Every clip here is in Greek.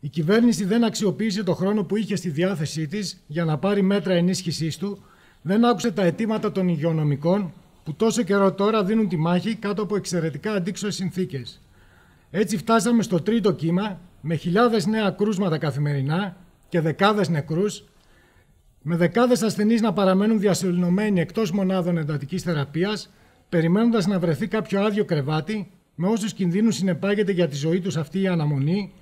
Η κυβέρνηση δεν αξιοποίησε το χρόνο που είχε στη διάθεσή της για να πάρει μέτρα ενίσχυσής του, δεν άκουσε τα αιτήματα των υγειονομικών που τόσο καιρό τώρα δίνουν τη μάχη κάτω από εξαιρετικά αντίξωες συνθήκες. Έτσι φτάσαμε στο τρίτο κύμα με χιλιάδες νέα κρούσματα καθημερινά και δεκάδες νεκρούς, με δεκάδες ασθενείς να παραμένουν διασωληνωμένοι εκτός μονάδων εντατικής θεραπείας, περιμένοντας να βρεθεί κάποιο άδειο κρεβάτι, με όσους κινδύνους συνεπάγεται για τη ζωή τους αυτή η αναμονή,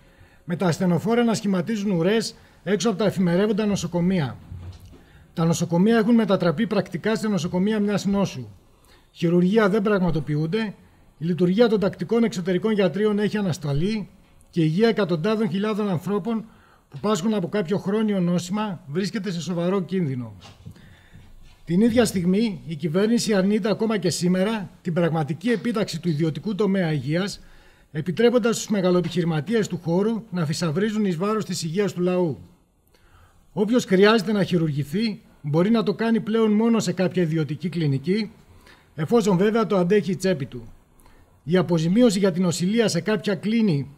με τα ασθενοφόρα να σχηματίζουν ουρές έξω από τα εφημερεύοντα νοσοκομεία. Τα νοσοκομεία έχουν μετατραπεί πρακτικά σε νοσοκομεία μιας νόσου. Χειρουργία δεν πραγματοποιούνται, η λειτουργία των τακτικών εξωτερικών γιατρίων έχει ανασταλεί και η υγεία εκατοντάδων χιλιάδων ανθρώπων που πάσχουν από κάποιο χρόνιο νόσημα βρίσκεται σε σοβαρό κίνδυνο. Την ίδια στιγμή, η κυβέρνηση αρνείται ακόμα και σήμερα την πραγματική επίταξη του ιδιωτικού τομέα υγείας επιτρέποντας στους μεγαλοεπιχειρηματίες του χώρου να θησαυρίζουν εις βάρος της υγείας του λαού. Όποιος χρειάζεται να χειρουργηθεί μπορεί να το κάνει πλέον μόνο σε κάποια ιδιωτική κλινική, εφόσον βέβαια το αντέχει η τσέπη του. Η αποζημίωση για την οσηλεία σε κάποια κλίνη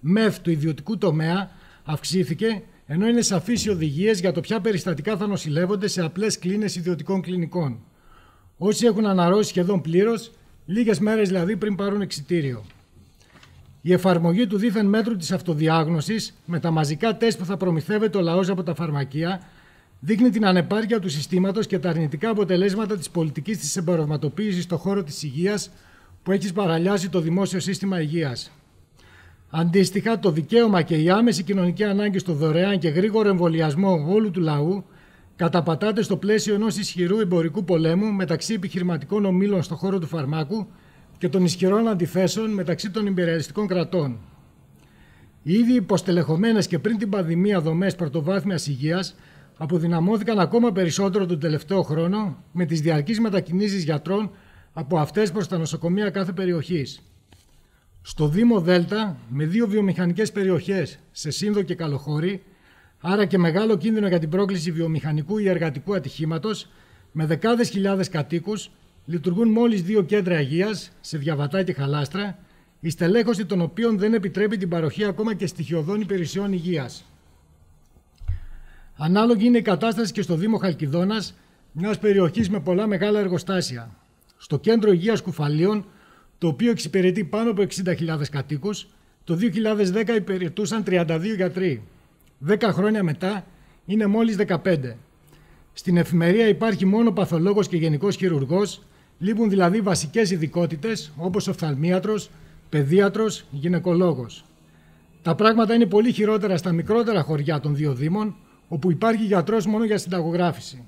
ΜΕΦ του ιδιωτικού τομέα αυξήθηκε, ενώ είναι σαφείς οι οδηγίες για το ποια περιστατικά θα νοσηλεύονται σε απλές κλίνες ιδιωτικών κλινικών. Όσοι έχουν αναρρώσει σχεδόν πλήρως, λίγες μέρες δηλαδή πριν πάρουν εξητήριο. Η εφαρμογή του δίθεν μέτρου της αυτοδιάγνωσης με τα μαζικά τεστ που θα προμηθεύεται ο λαός από τα φαρμακεία δείχνει την ανεπάρκεια του συστήματος και τα αρνητικά αποτελέσματα της πολιτικής της εμπορευματοποίησης στον χώρο της υγείας που έχει παραλιάσει το δημόσιο σύστημα υγείας. Αντίστοιχα, το δικαίωμα και η άμεση κοινωνική ανάγκη στο δωρεάν και γρήγορο εμβολιασμό όλου του λαού καταπατάται στο πλαίσιο ενός ισχυρού εμπορικού πολέμου μεταξύ επιχειρηματικών ομήλων στον χώρο του φαρμάκου και των ισχυρών αντιθέσεων μεταξύ των υπεριαλιστικών κρατών. Οι ήδη υποστελεχωμένες και πριν την πανδημία δομές πρωτοβάθμιας υγείας... αποδυναμώθηκαν ακόμα περισσότερο τον τελευταίο χρόνο με τις διαρκείς μετακινήσεις γιατρών από αυτές προς τα νοσοκομεία κάθε περιοχής. Στο Δήμο Δέλτα, με δύο βιομηχανικές περιοχές σε Σύνδο και Καλοχώρη, άρα και μεγάλο κίνδυνο για την πρόκληση βιομηχανικού ή εργατικού ατυχήματος, με δεκάδες χιλιάδες κατοίκους, Λειτουργούν μόλις δύο κέντρα υγείας, σε διαβατά και χαλάστρα, η στελέχωση των οποίων δεν επιτρέπει την παροχή ακόμα και στοιχειωδών υπηρεσιών υγείας. Ανάλογη είναι η κατάσταση και στο Δήμο Χαλκιδόνας, μιας περιοχής με πολλά μεγάλα εργοστάσια. Στο κέντρο υγείας Κουφαλίων, το οποίο εξυπηρετεί πάνω από 60.000 κατοίκους, το 2010 υπηρετούσαν 32 γιατροί. Δέκα χρόνια μετά είναι μόλις 15. Στην εφημερία υπάρχει μόνο παθολόγος και γενικός χειρουργός, Λείπουν δηλαδή βασικές ειδικότητες όπως οφθαλμίατρος, παιδίατρος, γυναικολόγος. Τα πράγματα είναι πολύ χειρότερα στα μικρότερα χωριά των δύο δήμων, όπου υπάρχει γιατρός μόνο για συνταγογράφηση.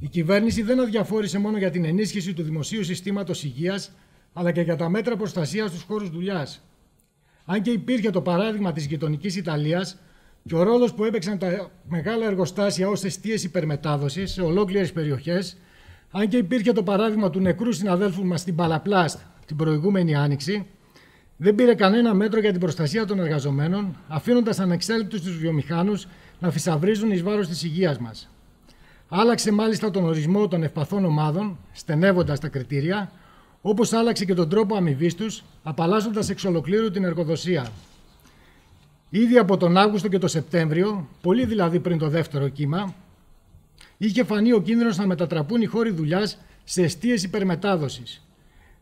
Η κυβέρνηση δεν αδιαφόρησε μόνο για την ενίσχυση του δημοσίου συστήματος υγείας, αλλά και για τα μέτρα προστασίας στους χώρους δουλειάς. Αν και υπήρχε το παράδειγμα της γειτονικής Ιταλίας και ο ρόλος που έπαιξαν τα μεγάλα εργοστάσια ως αιστείες υπερμετάδοσης σε ολόκληρες περιοχές, αν και υπήρχε το παράδειγμα του νεκρού συναδέλφου μας στην Παλαπλάστ την προηγούμενη άνοιξη, δεν πήρε κανένα μέτρο για την προστασία των εργαζομένων, αφήνοντας ανεξέλεκτου τους βιομηχάνους να φυσαυρίζουν εις βάρος της υγείας μας. Άλλαξε μάλιστα τον ορισμό των ευπαθών ομάδων, στενεύοντας τα κριτήρια, όπως άλλαξε και τον τρόπο αμοιβής τους, απαλλάσσοντας εξ ολοκλήρου την εργοδοσία. Ήδη από τον Αύγουστο και τον Σεπτέμβριο, πολύ δηλαδή πριν το δεύτερο κύμα, είχε φανεί ο κίνδυνος να μετατραπούν οι χώροι δουλειάς σε αιστείες υπερμετάδοσης.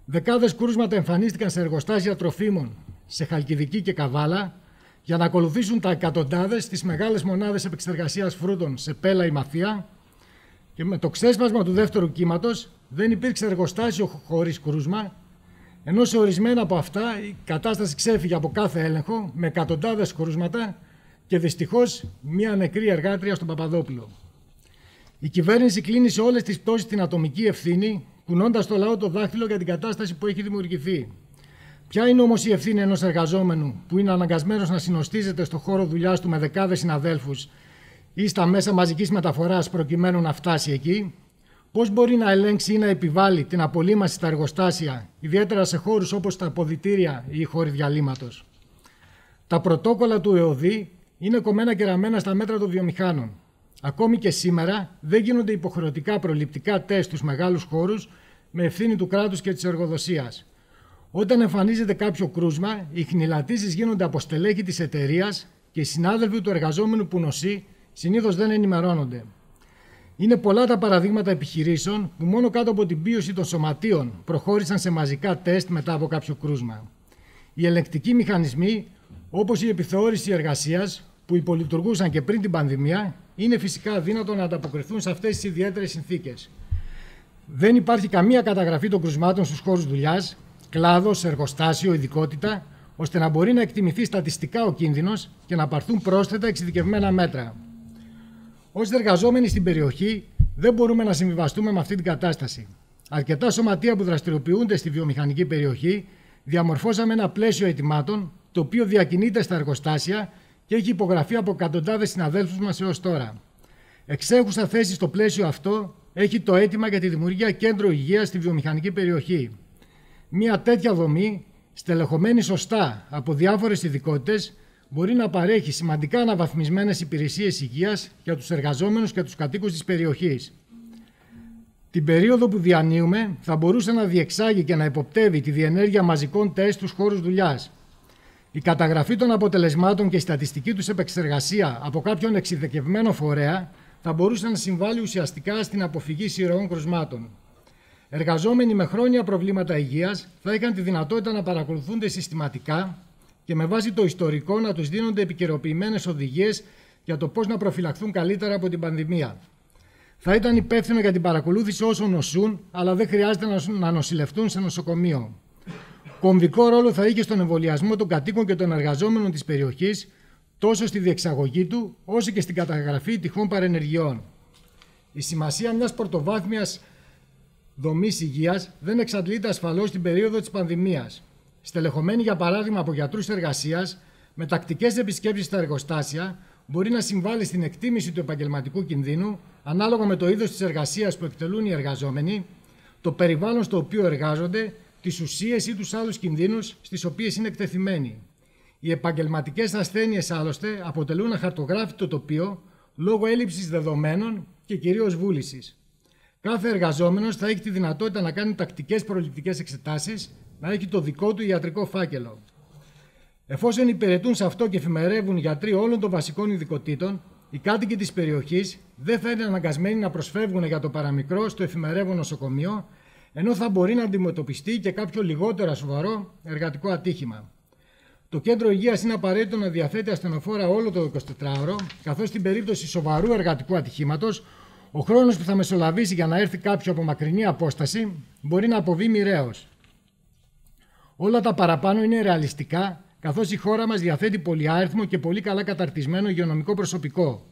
Δεκάδε κρούσματα εμφανίστηκαν σε εργοστάσια τροφίμων, σε Χαλκιδική και Καβάλα, για να ακολουθήσουν τα εκατοντάδες στι μεγάλες μονάδες επεξεργασίας φρούτων σε Πέλα ή Μαφία Και με το ξέσπασμα του δεύτερου κύματος δεν υπήρξε εργοστάσιο χωρί κρούσμα, ενώ σε ορισμένα από αυτά η κατάσταση ξέφυγε από κάθε έλεγχο με εκατοντάδες κρούσματα και δυστυχώς μία νεκρή εργάτρια στον Παπαδόπουλο. Η κυβέρνηση κλείνει σε όλες τις πτώσεις την ατομική ευθύνη, κουνώντας το λαό το δάχτυλο για την κατάσταση που έχει δημιουργηθεί. Ποια είναι όμως η ευθύνη ενός εργαζόμενου που είναι αναγκασμένος να συνοστίζεται στο χώρο δουλειάς του με δεκάδες συναδέλφους ή στα μέσα μαζικής μεταφοράς προκειμένου να φτάσει εκεί, πώς μπορεί να ελέγξει ή να επιβάλλει την απολύμαση στα εργοστάσια, ιδιαίτερα σε χώρους όπως τα αποδητήρια ή οι χώροι διαλύματος. Τα πρωτόκολλα του ΕΟΔΗ είναι κομμένα και ραμμένα στα μέτρα των βιομηχάνων. Ακόμη και σήμερα δεν γίνονται υποχρεωτικά προληπτικά τεστ στους μεγάλους χώρους με ευθύνη του κράτους και της εργοδοσίας. Όταν εμφανίζεται κάποιο κρούσμα, οι χνηλατήσεις γίνονται από στελέχη της εταιρείας και οι συνάδελφοι του εργαζόμενου που νοσεί συνήθως δεν ενημερώνονται. Είναι πολλά τα παραδείγματα επιχειρήσεων που μόνο κάτω από την πίωση των σωματείων προχώρησαν σε μαζικά τεστ μετά από κάποιο κρούσμα. Οι ελεκτικοί μηχανισμοί, όπως η επιθεώρηση εργασίας, που υπολειτουργούσαν και πριν την πανδημία είναι φυσικά αδύνατο να ανταποκριθούν σε αυτές τις ιδιαίτερες συνθήκες. Δεν υπάρχει καμία καταγραφή των κρουσμάτων στους χώρους δουλειάς, κλάδος, εργοστάσιο, ειδικότητα, ώστε να μπορεί να εκτιμηθεί στατιστικά ο κίνδυνος και να πάρθουν πρόσθετα εξειδικευμένα μέτρα. Ως εργαζόμενοι στην περιοχή, δεν μπορούμε να συμβιβαστούμε με αυτή την κατάσταση. Αρκετά σωματεία που δραστηριοποιούνται στη βιομηχανική περιοχή διαμορφώσαμε ένα πλαίσιο ετοιμάτων το οποίο διακινείται στα εργοστάσια και έχει υπογραφεί από εκατοντάδες συναδέλφους μας έως τώρα. Εξέχουσα θέση στο πλαίσιο αυτό έχει το αίτημα για τη δημιουργία κέντρου υγείας στη βιομηχανική περιοχή. Μια τέτοια δομή, στελεχωμένη σωστά από διάφορες ειδικότητες, μπορεί να παρέχει σημαντικά αναβαθμισμένες υπηρεσίες υγείας για τους εργαζόμενους και τους κατοίκους της περιοχής. Την περίοδο που διανύουμε θα μπορούσε να διεξάγει και να υποπτεύει τη διενέργεια μαζικών τεστ στους χώρους δουλειάς. Η καταγραφή των αποτελεσμάτων και η στατιστική τους επεξεργασία από κάποιον εξειδικευμένο φορέα θα μπορούσε να συμβάλλει ουσιαστικά στην αποφυγή σειρών κρουσμάτων. Εργαζόμενοι με χρόνια προβλήματα υγείας θα είχαν τη δυνατότητα να παρακολουθούνται συστηματικά και με βάση το ιστορικό να τους δίνονται επικαιροποιημένες οδηγίες για το πώς να προφυλαχθούν καλύτερα από την πανδημία. Θα ήταν υπεύθυνο για την παρακολούθηση όσων νοσούν, αλλά δεν χρειάζεται να νοσηλευτούν σε νοσοκομείο. Κομβικό ρόλο θα είχε στον εμβολιασμό των κατοίκων και των εργαζόμενων της περιοχής, τόσο στη διεξαγωγή του, όσο και στην καταγραφή τυχών παρενεργειών. Η σημασία μιας πρωτοβάθμιας δομής υγείας δεν εξαντλείται ασφαλώς στην περίοδο της πανδημίας. Στελεχωμένη, για παράδειγμα, από γιατρούς εργασίας, με τακτικές επισκέψεις στα εργοστάσια, μπορεί να συμβάλλει στην εκτίμηση του επαγγελματικού κινδύνου ανάλογα με το είδος της εργασίας που εκτελούν οι εργαζόμενοι, το περιβάλλον στο οποίο εργάζονται τις ουσίες ή τους άλλους κινδύνους στις οποίες είναι εκτεθειμένοι. Οι επαγγελματικές ασθένειες άλλωστε αποτελούν αχαρτογράφητο τοπίο λόγω έλλειψης δεδομένων και κυρίως βούλησης. Κάθε εργαζόμενος θα έχει τη δυνατότητα να κάνει τακτικές προληπτικές εξετάσεις, να έχει το δικό του ιατρικό φάκελο. Εφόσον υπηρετούν σε αυτό και εφημερεύουν γιατροί όλων των βασικών ειδικοτήτων, οι κάτοικοι της περιοχής δεν θα είναι αναγκασμένοι να προσφεύγουν για το παραμικρό στο εφημερεύον νοσοκομείο, ενώ θα μπορεί να αντιμετωπιστεί και κάποιο λιγότερα σοβαρό εργατικό ατύχημα. Το κέντρο υγείας είναι απαραίτητο να διαθέτει ασθενοφόρα όλο το 24ωρο, καθώς στην περίπτωση σοβαρού εργατικού ατυχήματος, ο χρόνος που θα μεσολαβήσει για να έρθει κάποιο από μακρινή απόσταση μπορεί να αποβεί μοιραίος. Όλα τα παραπάνω είναι ρεαλιστικά, καθώς η χώρα μας διαθέτει πολυάριθμο και πολύ καλά καταρτισμένο υγειονομικό προσωπικό.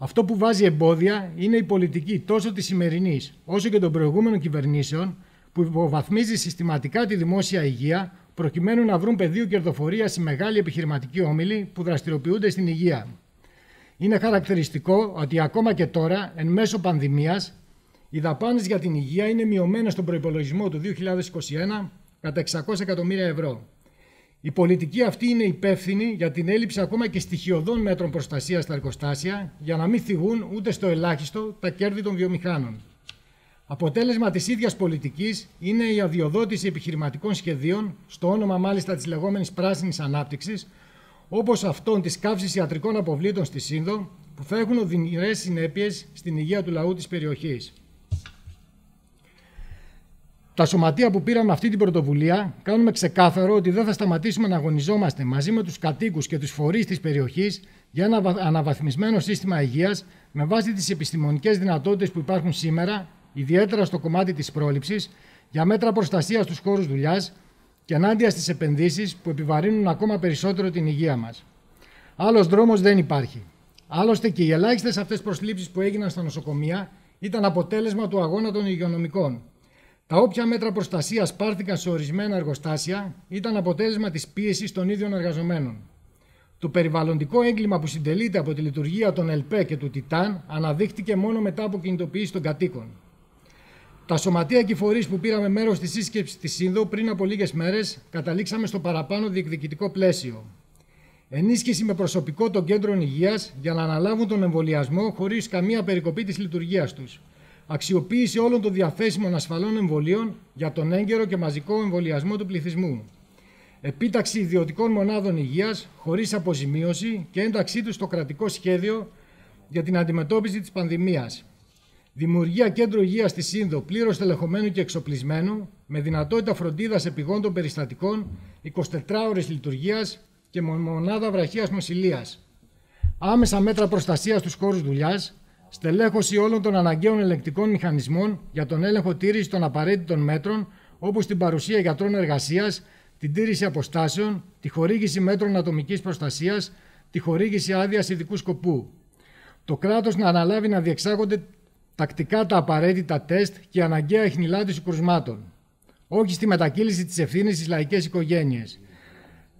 Αυτό που βάζει εμπόδια είναι η πολιτική τόσο της σημερινής όσο και των προηγούμενων κυβερνήσεων που υποβαθμίζει συστηματικά τη δημόσια υγεία προκειμένου να βρουν πεδίο κερδοφορία οι μεγάλοι επιχειρηματικοί όμιλοι που δραστηριοποιούνται στην υγεία. Είναι χαρακτηριστικό ότι ακόμα και τώρα, εν μέσω πανδημίας, οι δαπάνες για την υγεία είναι μειωμένες στον προπολογισμό του 2021 κατά 600 εκατομμύρια ευρώ. Η πολιτική αυτή είναι υπεύθυνη για την έλλειψη ακόμα και στοιχειωδών μέτρων προστασίας στα εργοστάσια, για να μην θυγούν ούτε στο ελάχιστο τα κέρδη των βιομηχάνων. Αποτέλεσμα της ίδιας πολιτικής είναι η αδειοδότηση επιχειρηματικών σχεδίων, στο όνομα μάλιστα της λεγόμενης πράσινης ανάπτυξης, όπως αυτών της καύσης ιατρικών αποβλήτων στη Σύνδο, που θα έχουν οδυνηρές συνέπειες στην υγεία του λαού της περιοχής. Τα σωματεία που πήραμε αυτή την πρωτοβουλία κάνουμε ξεκάθαρο ότι δεν θα σταματήσουμε να αγωνιζόμαστε μαζί με τους κατοίκους και τους φορείς της περιοχής για ένα αναβαθμισμένο σύστημα υγείας με βάση τις επιστημονικές δυνατότητες που υπάρχουν σήμερα, ιδιαίτερα στο κομμάτι της πρόληψης, για μέτρα προστασίας στους χώρους δουλειάς και ενάντια στις επενδύσεις που επιβαρύνουν ακόμα περισσότερο την υγεία μας. Άλλος δρόμος δεν υπάρχει. Άλλωστε και οι ελάχιστες αυτές προσλήψεις που έγιναν στα νοσοκομεία ήταν αποτέλεσμα του αγώνα των υγειονομικών. Τα όποια μέτρα προστασίας πάρθηκαν σε ορισμένα εργοστάσια ήταν αποτέλεσμα της πίεσης των ίδιων εργαζομένων. Το περιβαλλοντικό έγκλημα που συντελείται από τη λειτουργία των ΕΛΠΕ και του ΤΙΤΑΝ αναδείχθηκε μόνο μετά από κινητοποίηση των κατοίκων. Τα σωματεία και φορείς που πήραμε μέρος στη σύσκεψη της ΣΥΝΔΟ πριν από λίγες μέρες καταλήξαμε στο παραπάνω διεκδικητικό πλαίσιο. Ενίσχυση με προσωπικό των κέντρων υγείας για να αναλάβουν τον εμβολιασμό χωρίς καμία περικοπή της λειτουργίας τους αξιοποίηση όλων των διαθέσιμων ασφαλών εμβολίων για τον έγκαιρο και μαζικό εμβολιασμό του πληθυσμού. Επίταξη ιδιωτικών μονάδων υγείας χωρίς αποζημίωση και ένταξή του στο κρατικό σχέδιο για την αντιμετώπιση της πανδημίας. Δημιουργία κέντρου υγείας στη Σύνδο πλήρως τελεχωμένου και εξοπλισμένου, με δυνατότητα φροντίδας επιγόντων περιστατικών, 24 ώρε λειτουργίας και μονάδα βραχίας νοσηλείας. Άμεσα μέτρα προστασίας στους χώρους δουλειάς, στελέχωση όλων των αναγκαίων ελεκτικών μηχανισμών για τον έλεγχο τήρησης των απαραίτητων μέτρων, όπως την παρουσία γιατρών εργασίας, την τήρηση αποστάσεων, τη χορήγηση μέτρων ατομικής προστασίας, τη χορήγηση άδειας ειδικού σκοπού. Το κράτος να αναλάβει να διεξάγονται τακτικά τα απαραίτητα τεστ και αναγκαία εχνηλάτηση κρουσμάτων. Όχι στη μετακύληση της ευθύνης στις λαϊκές οικογένειες.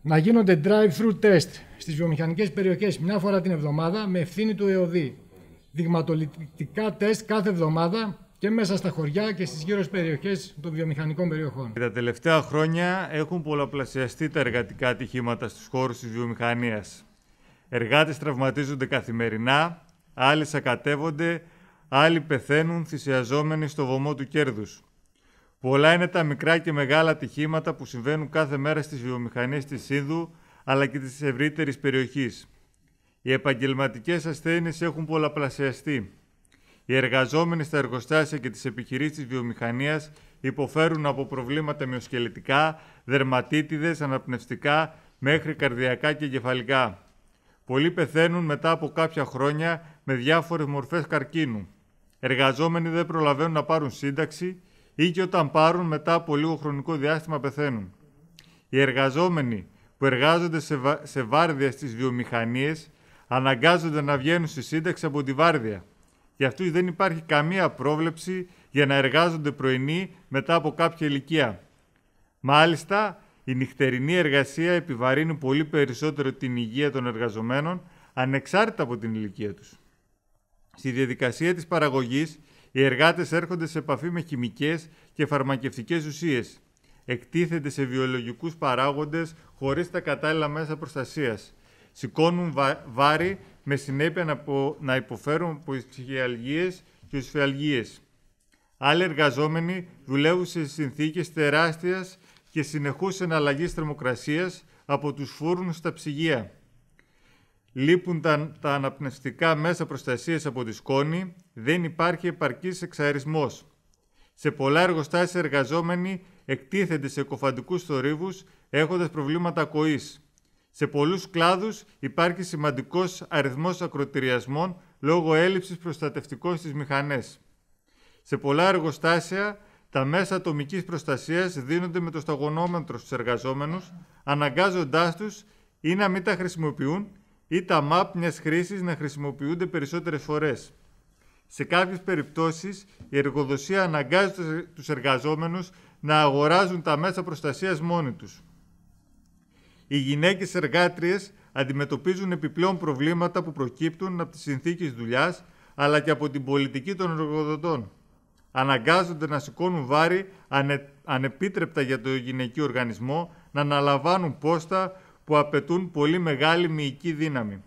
Να γίνονται drive-through test στις βιομηχανικές περιοχές μια φορά την εβδομάδα με ευθύνη του ΕΟΔΗ δειγματοληπτικά τεστ κάθε εβδομάδα και μέσα στα χωριά και στις γύρω περιοχές των βιομηχανικών περιοχών. Τα τελευταία χρόνια έχουν πολλαπλασιαστεί τα εργατικά ατυχήματα στους χώρους της βιομηχανίας. Εργάτες τραυματίζονται καθημερινά, άλλοι σακατεύονται, άλλοι πεθαίνουν θυσιαζόμενοι στο βωμό του κέρδους. Πολλά είναι τα μικρά και μεγάλα ατυχήματα που συμβαίνουν κάθε μέρα στις βιομηχανίες της Σύνδου αλλά και της ευρύτερης περιοχής. Οι επαγγελματικές ασθένειες έχουν πολλαπλασιαστεί. Οι εργαζόμενοι στα εργοστάσια και επιχειρήσεις της βιομηχανίας υποφέρουν από προβλήματα μειοσκελετικά, δερματίτιδες, αναπνευστικά, μέχρι καρδιακά και κεφαλικά. Πολλοί πεθαίνουν μετά από κάποια χρόνια με διάφορες μορφές καρκίνου. Εργαζόμενοι δεν προλαβαίνουν να πάρουν σύνταξη ή και όταν πάρουν μετά από λίγο χρονικό διάστημα πεθαίνουν. Οι εργαζόμενοι που εργάζονται σε, βάρδια στις βιομηχανίες αναγκάζονται να βγαίνουν στη σύνταξη από τη βάρδια. Γι' αυτού δεν υπάρχει καμία πρόβλεψη για να εργάζονται πρωινή μετά από κάποια ηλικία. Μάλιστα, η νυχτερινή εργασία επιβαρύνει πολύ περισσότερο την υγεία των εργαζομένων, ανεξάρτητα από την ηλικία τους. Στη διαδικασία της παραγωγής, οι εργάτες έρχονται σε επαφή με χημικές και φαρμακευτικές ουσίες. Εκτίθενται σε βιολογικούς παράγοντες χωρίς τα κατάλληλα μέσα προστασίας σηκώνουν βάρη με συνέπεια να, να υποφέρουν από τις ψυχιαλγίες και τις Άλλοι εργαζόμενοι δουλεύουν σε συνθήκες τεράστιας και συνεχούς εναλλαγής θερμοκρασίας από τους φούρνους στα ψυγεία. Λείπουν τα, αναπνευστικά μέσα προστασίας από τη σκόνη, δεν υπάρχει επαρκής εξαερισμός. Σε πολλά εργοστάσια εργαζόμενοι εκτίθενται σε κοφαντικούς θορύβους έχοντας προβλήματα ακοής. Σε πολλούς κλάδους υπάρχει σημαντικός αριθμός ακροτηριασμών λόγω έλλειψης προστατευτικών στις μηχανές. Σε πολλά εργοστάσια τα μέσα ατομικής προστασίας δίνονται με το σταγονόμετρο στους εργαζόμενους, αναγκάζοντάς τους ή να μην τα χρησιμοποιούν ή τα map μιας χρήσης να χρησιμοποιούνται περισσότερες φορές. Σε κάποιες περιπτώσεις, η εργοδοσία αναγκάζει τους εργαζόμενους να αγοράζουν τα μέσα προστασίας μόνοι τους. Οι γυναίκες εργάτριες αντιμετωπίζουν επιπλέον προβλήματα που προκύπτουν από τις συνθήκες δουλειάς αλλά και από την πολιτική των εργοδοτών. Αναγκάζονται να σηκώνουν βάρη ανε, ανεπίτρεπτα για το γυναικείο οργανισμό να αναλαμβάνουν πόστα που απαιτούν πολύ μεγάλη μυϊκή δύναμη.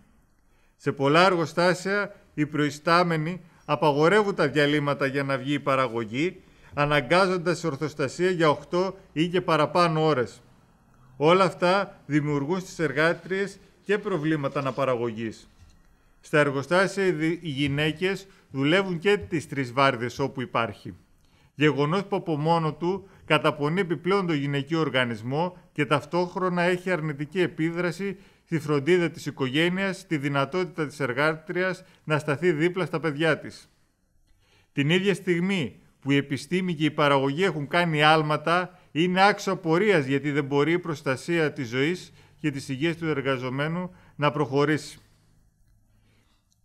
Σε πολλά εργοστάσια οι προϊστάμενοι απαγορεύουν τα διαλύματα για να βγει η παραγωγή, αναγκάζοντας ορθοστασία για 8 ή και παραπάνω ώρες. Όλα αυτά δημιουργούν στις εργάτριες και προβλήματα αναπαραγωγής. Στα εργοστάσια οι γυναίκες δουλεύουν και τις τρεις βάρδες όπου υπάρχει. Γεγονός που από μόνο του καταπονεί επιπλέον τον γυναικείο οργανισμό και ταυτόχρονα έχει αρνητική επίδραση στη φροντίδα της οικογένειας, στη δυνατότητα της εργάτριας να σταθεί δίπλα στα παιδιά της. Την ίδια στιγμή που η επιστήμη και η παραγωγή έχουν κάνει άλματα, είναι άξιο πορεία γιατί δεν μπορεί η προστασία της ζωής και της υγείας του εργαζομένου να προχωρήσει.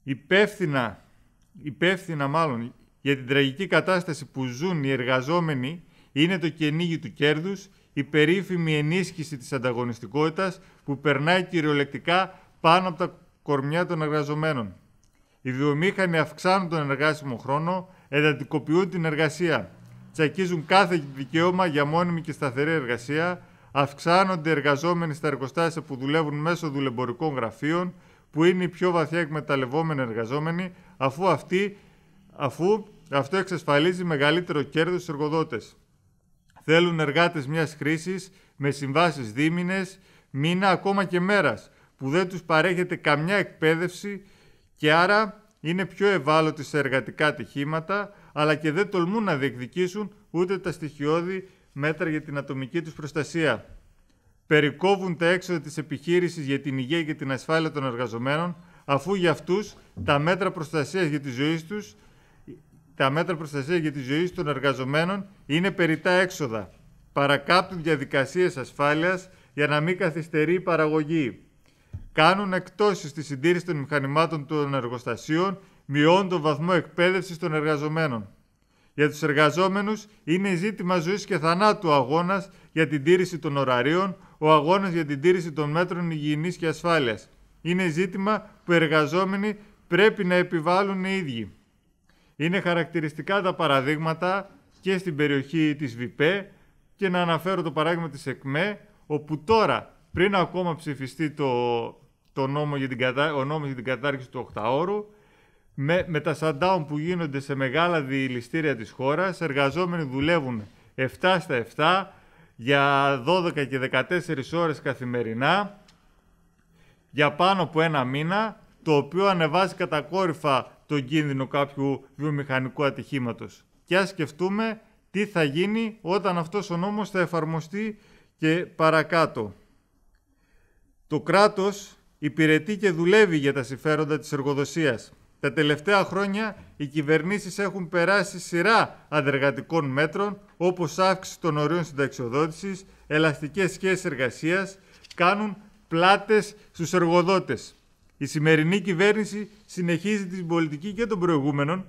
Υπεύθυνα, υπεύθυνα μάλλον για την τραγική κατάσταση που ζουν οι εργαζόμενοι είναι το κυνήγι του κέρδους, η περίφημη ενίσχυση της ανταγωνιστικότητας που περνάει κυριολεκτικά πάνω από τα κορμιά των εργαζομένων. Οι βιομήχανοι αυξάνουν τον εργάσιμο χρόνο, εντατικοποιούν την εργασία, τσακίζουν κάθε δικαίωμα για μόνιμη και σταθερή εργασία, αυξάνονται οι εργαζόμενοι στα εργοστάσια που δουλεύουν μέσω δουλεμπορικών γραφείων, που είναι οι πιο βαθιά εκμεταλλευόμενοι εργαζόμενοι, αφού, αυτοί, αφού αυτό εξασφαλίζει μεγαλύτερο κέρδος στους εργοδότες. Θέλουν εργάτες μιας χρήσης με συμβάσεις δίμηνες, μήνα, ακόμα και μέρας που δεν τους παρέχεται καμιά εκπαίδευση και άρα είναι πιο ευάλωτοι σε εργατικά ατυχήματα, αλλά και δεν τολμούν να διεκδικήσουν ούτε τα στοιχειώδη μέτρα για την ατομική τους προστασία. Περικόβουν τα έξοδα της επιχείρησης για την υγεία και την ασφάλεια των εργαζομένων, αφού για αυτούς τα μέτρα προστασίας για τη ζωή τους τα μέτρα προστασίας για ζωή των εργαζομένων είναι περιτά έξοδα. Παρακάπτουν διαδικασίες ασφάλειας για να μην καθυστερεί η παραγωγή. Κάνουν εκτόσεις στη συντήρηση των μηχανημάτων των εργοστασίων μειώνουν τον βαθμό εκπαίδευσης των εργαζομένων. Για τους εργαζόμενους, είναι ζήτημα ζωής και θανάτου ο αγώνας για την τήρηση των ωραρίων, ο αγώνας για την τήρηση των μέτρων υγιεινής και ασφάλειας. Είναι ζήτημα που οι εργαζόμενοι πρέπει να επιβάλλουν οι ίδιοι. Είναι χαρακτηριστικά τα παραδείγματα και στην περιοχή της ΒΠΕ και να αναφέρω το παράδειγμα της ΕΚΜΕ, όπου τώρα πριν ακόμα ψηφιστεί το, το νόμο για την κατα... ο νόμος για την κατάργηση του 8 με, τα shutdown που γίνονται σε μεγάλα διηληστήρια της χώρας, εργαζόμενοι δουλεύουν 7 στα 7 για 12 και 14 ώρες καθημερινά για πάνω από ένα μήνα, το οποίο ανεβάζει κατακόρυφα τον κίνδυνο κάποιου βιομηχανικού ατυχήματος. Και ας σκεφτούμε τι θα γίνει όταν αυτός ο νόμος θα εφαρμοστεί και παρακάτω. Το κράτος υπηρετεί και δουλεύει για τα συμφέροντα της εργοδοσίας. Τα τελευταία χρόνια οι κυβερνήσεις έχουν περάσει σειρά αντεργατικών μέτρων όπως αύξηση των ορίων συνταξιοδότησης, ελαστικές σχέσεις εργασίας, κάνουν πλάτες στους εργοδότες. Η σημερινή κυβέρνηση συνεχίζει την πολιτική και των προηγούμενων,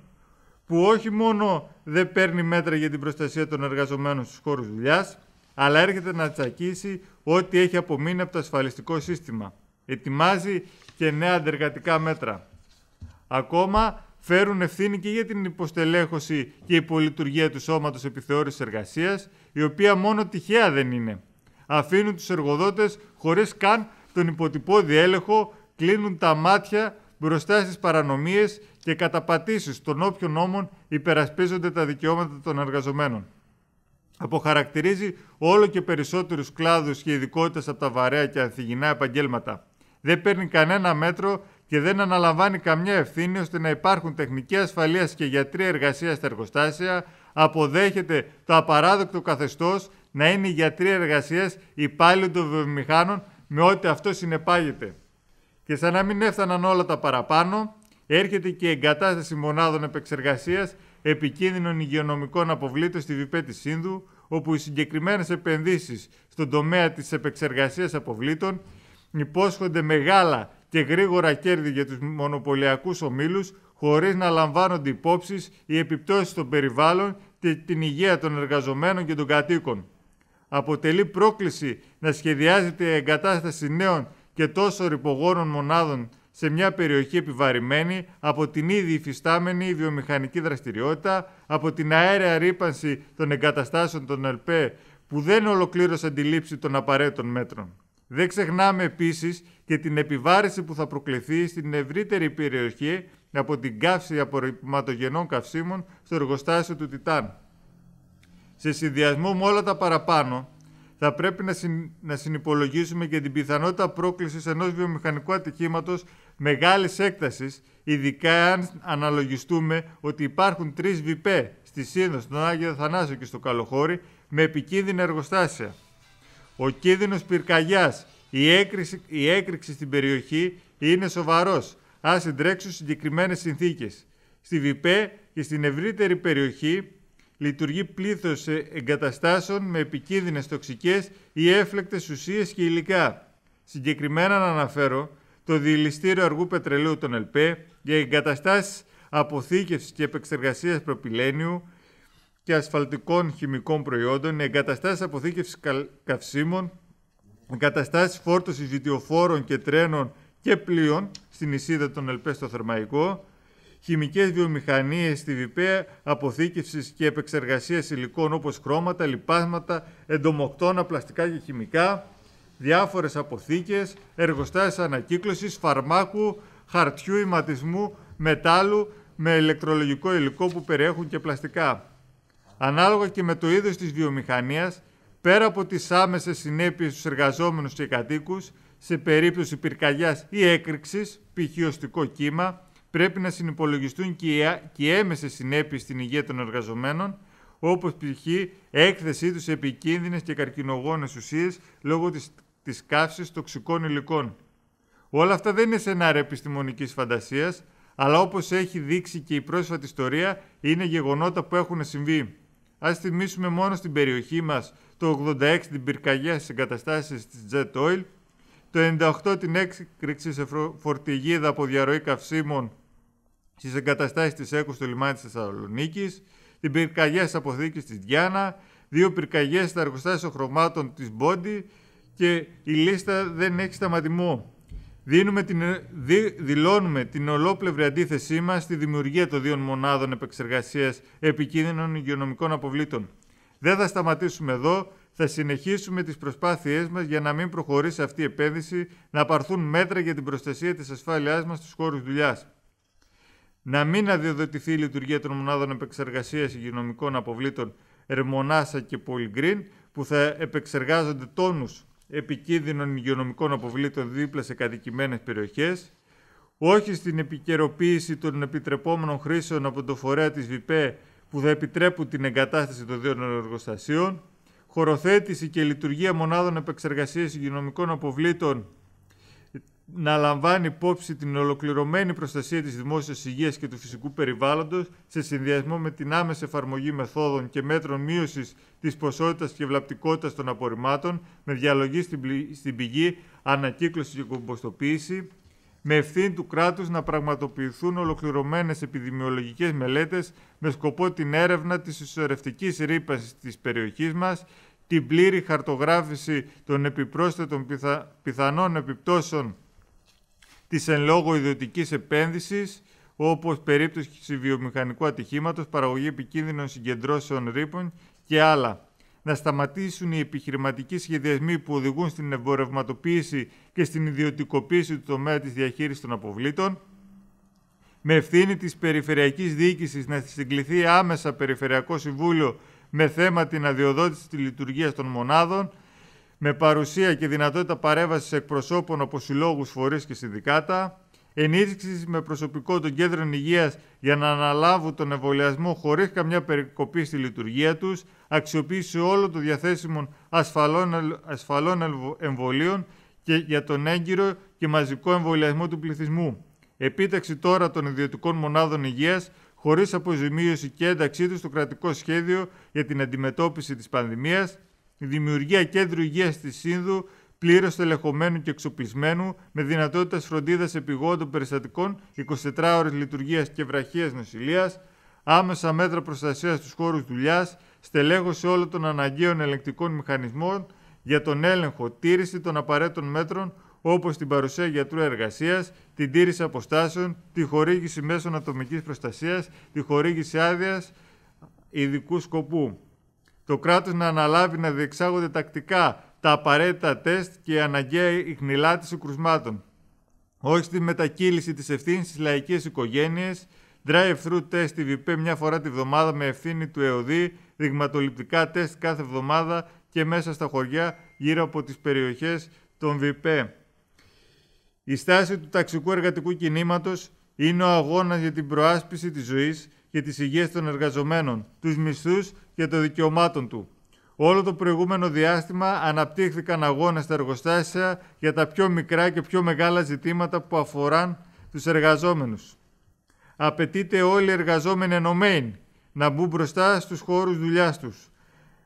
που όχι μόνο δεν παίρνει μέτρα για την προστασία των εργαζομένων στους χώρους δουλειάς, αλλά έρχεται να τσακίσει ό,τι έχει απομείνει από το ασφαλιστικό σύστημα. Ετοιμάζει και νέα αντεργατικά μέτρα. Ακόμα φέρουν ευθύνη και για την υποστελέχωση και υπολειτουργία του σώματος επιθεώρησης εργασίας, η οποία μόνο τυχαία δεν είναι. Αφήνουν τους εργοδότες χωρίς καν τον υποτυπώδη έλεγχο, κλείνουν τα μάτια μπροστά στις παρανομίες και καταπατήσεις των όποιων νόμων υπερασπίζονται τα δικαιώματα των εργαζομένων. Αποχαρακτηρίζει όλο και περισσότερους κλάδους και ειδικότητες από τα βαρέα και ανθυγινά επαγγέλματα. Δεν παίρνει κανένα μέτρο και δεν αναλαμβάνει καμιά ευθύνη ώστε να υπάρχουν τεχνική ασφαλείας και γιατροί εργασίας στα εργοστάσια, αποδέχεται το απαράδεκτο καθεστώς να είναι οι γιατροί εργασίας υπάλληλοι των βιομηχάνων με ό,τι αυτό συνεπάγεται. Και σαν να μην έφταναν όλα τα παραπάνω, έρχεται και η εγκατάσταση μονάδων επεξεργασίας επικίνδυνων υγειονομικών αποβλήτων στη ΒΠΕ της Σύνδου, όπου οι συγκεκριμένες επενδύσεις στον τομέα της επεξεργασίας αποβλήτων υπόσχονται μεγάλα και γρήγορα κέρδη για τους μονοπωλιακούς ομίλους χωρίς να λαμβάνονται υπόψη οι επιπτώσεις των περιβάλλων και την υγεία των εργαζομένων και των κατοίκων. Αποτελεί πρόκληση να σχεδιάζεται η εγκατάσταση νέων και τόσο ρηπογόνων μονάδων σε μια περιοχή επιβαρημένη από την ήδη υφιστάμενη βιομηχανική δραστηριότητα, από την αέρια ρήπανση των εγκαταστάσεων των ΕΛΠΕ που δεν ολοκλήρωσαν τη λήψη των απαραίτητων μέτρων. Δεν ξεχνάμε επίσης και την επιβάρηση που θα προκληθεί στην ευρύτερη περιοχή από την καύση απορριμματογενών καυσίμων στο εργοστάσιο του Τιτάν. Σε συνδυασμό με όλα τα παραπάνω, θα πρέπει να, συν, να συνυπολογίσουμε και την πιθανότητα πρόκλησης ενός βιομηχανικού ατυχήματος μεγάλης έκτασης, ειδικά αν αναλογιστούμε ότι υπάρχουν τρεις ΒΠΕ στη Σύνδο, στον Άγιο Θανάσιο και στο Καλοχώρι, με επικίνδυνα εργοστάσια. Ο κίνδυνος πυρκαγιάς, η έκρηξη, η έκρηξη στην περιοχή είναι σοβαρός ά συντρέξουν συγκεκριμένες συνθήκες. Στη ΒΠΕ και στην ευρύτερη περιοχή λειτουργεί πλήθος εγκαταστάσεων με επικίνδυνες τοξικές ή έφλεκτες ουσίες και υλικά. Συγκεκριμένα να αναφέρω το διελιστήριο αργού πετρελαίου των ΕΛΠΕ για εγκαταστάσεις αποθήκευσης και επεξεργασίας προπυλένιου, και ασφαλτικών χημικών προϊόντων, εγκαταστάσεις αποθήκευσης καυσίμων, εγκαταστάσεις φόρτωσης βιτιοφόρων και τρένων και πλοίων στην εισίδα των Ελπές στο Θερμαϊκό, χημικές βιομηχανίες, στη ΒΠΕΑ, αποθήκευσης και επεξεργασίας υλικών όπως χρώματα, λιπάσματα, εντομοκτώνα, πλαστικά και χημικά, διάφορες αποθήκες, εργοστάσεις ανακύκλωσης, φαρμάκου, χαρτιού, ηματισμού, μετάλλου με ηλεκτρολογικό υλικό που περιέχουν και πλαστικά ανάλογα και με το είδος της βιομηχανίας, πέρα από τις άμεσες συνέπειες στους εργαζόμενους και κατοίκους, σε περίπτωση πυρκαγιάς ή έκρηξης, π.χ. οστικό κύμα, πρέπει να συνυπολογιστούν και οι έμεσες συνέπειες στην υγεία των εργαζομένων, όπως π.χ. έκθεσή τους σε επικίνδυνες και καρκινογόνες ουσίες λόγω της, της καύσης τοξικών υλικών. Όλα αυτά δεν είναι σενάρια επιστημονικής φαντασίας, αλλά όπως έχει δείξει και η πρόσφατη ιστορία, είναι γεγονότα που έχουν συμβεί. Ας θυμίσουμε μόνο στην περιοχή μας το 86 την πυρκαγιά στις εγκαταστάσεις της Jet Oil, το 98 την έκρηξη σε φορτηγίδα από διαρροή καυσίμων στις εγκαταστάσεις της ΕΚΟ στο λιμάνι της Θεσσαλονίκης, την πυρκαγιά στις αποθήκες της Διάνα, δύο πυρκαγιές στα εργοστάσια χρωμάτων της Μπόντι και η λίστα δεν έχει σταματημό. Δίνουμε την, ε, δι, δηλώνουμε την ολόπλευρη αντίθεσή μας στη δημιουργία των δύο μονάδων επεξεργασίας επικίνδυνων υγειονομικών αποβλήτων. Δεν θα σταματήσουμε εδώ, θα συνεχίσουμε τις προσπάθειές μας για να μην προχωρήσει αυτή η επένδυση, να πάρθουν μέτρα για την προστασία της ασφάλειάς μας στους χώρους δουλειάς. Να μην αδειοδοτηθεί η λειτουργία των μονάδων επεξεργασίας υγειονομικών αποβλήτων Ερμονάσα και Πολυγκρίν, που θα επεξεργάζονται τόνους επικίνδυνων υγειονομικών αποβλήτων δίπλα σε κατοικημένες περιοχές, όχι στην επικαιροποίηση των επιτρεπόμενων χρήσεων από το φορέα της ΒΠΕ που θα επιτρέπουν την εγκατάσταση των δύο εργοστασίων, χωροθέτηση και λειτουργία μονάδων επεξεργασίας υγειονομικών αποβλήτων να λαμβάνει υπόψη την ολοκληρωμένη προστασία της δημόσιας υγείας και του φυσικού περιβάλλοντος σε συνδυασμό με την άμεση εφαρμογή μεθόδων και μέτρων μείωσης της ποσότητας και βλαπτικότητας των απορριμμάτων με διαλογή στην πηγή, ανακύκλωση και κομποστοποίηση, με ευθύνη του κράτους να πραγματοποιηθούν ολοκληρωμένες επιδημιολογικές μελέτες με σκοπό την έρευνα της ισορρευτικής ρήπανσης της περιοχής μας την πλήρη χαρτογράφηση των επιπρόσθετων πιθανών επιπτώσεων της εν λόγω ιδιωτικής επένδυσης, όπως περίπτωση βιομηχανικού ατυχήματος, παραγωγή επικίνδυνων συγκεντρώσεων ρήπων και άλλα. Να σταματήσουν οι επιχειρηματικοί σχεδιασμοί που οδηγούν στην εμπορευματοποίηση και στην ιδιωτικοποίηση του τομέα της διαχείρισης των αποβλήτων, με ευθύνη της Περιφερειακής Διοίκησης να συγκληθεί άμεσα Περιφερειακό Συμβούλιο με θέμα την αδειοδότηση της λειτουργίας των μονάδων, με παρουσία και δυνατότητα παρέμβασης εκπροσώπων από συλλόγους, φορείς και συνδικάτα, ενίσχυσης με προσωπικό των κέντρων υγείας για να αναλάβουν τον εμβολιασμό χωρίς καμιά περικοπή στη λειτουργία τους, αξιοποίηση όλων των διαθέσιμων ασφαλών, ασφαλών εμβολίων και για τον έγκυρο και μαζικό εμβολιασμό του πληθυσμού. Επίταξη τώρα των ιδιωτικών μονάδων υγείας χωρίς αποζημίωση και ένταξή τους στο κρατικό σχέδιο για την αντιμετώπιση της πανδημίας η δημιουργία κέντρου υγείας της Σύνδου πλήρως τελεχωμένου και εξοπλισμένου με δυνατότητα φροντίδας επιγόντων περιστατικών 24 ώρες λειτουργίας και βραχίας νοσηλείας, άμεσα μέτρα προστασίας στους χώρους δουλειάς, στελέχωση όλων των αναγκαίων ελεγκτικών μηχανισμών για τον έλεγχο, τήρηση των απαραίτητων μέτρων όπως την παρουσία γιατρού εργασίας, την τήρηση αποστάσεων, τη χορήγηση μέσων ατομικής προστασίας, τη χορήγηση άδειας ειδικού σκοπού το κράτος να αναλάβει να διεξάγονται τακτικά τα απαραίτητα τεστ και η αναγκαία ιχνηλάτηση κρουσμάτων. Όχι στη μετακύληση της ευθύνης στις λαϊκές οικογένειες, drive-thru test τη ΒΠ μια φορά τη βδομάδα με ευθύνη του ΕΟΔΗ, δειγματοληπτικά τεστ κάθε βδομάδα και μέσα στα χωριά γύρω από τις περιοχές των ΒΠ. Η στάση του ταξικού εργατικού κινήματος είναι ο αγώνας για την προάσπιση της ζωής και της υγείας των εργαζομένων, τους μισθούς και των δικαιωμάτων του. Όλο το προηγούμενο διάστημα αναπτύχθηκαν αγώνες στα εργοστάσια για τα πιο μικρά και πιο μεγάλα ζητήματα που αφοράν τους εργαζόμενους. Απαιτείται όλοι οι εργαζόμενοι ενωμένοι να μπουν μπροστά στους χώρους δουλειάς τους,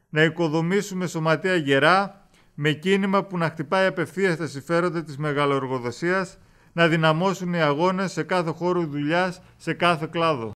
να οικοδομήσουμε σωματεία γερά με κίνημα που να χτυπάει απευθείας τα συμφέροντα της μεγαλοεργοδοσίας, να δυναμώσουν οι αγώνες σε κάθε χώρο δουλειάς, σε κάθε κλάδο.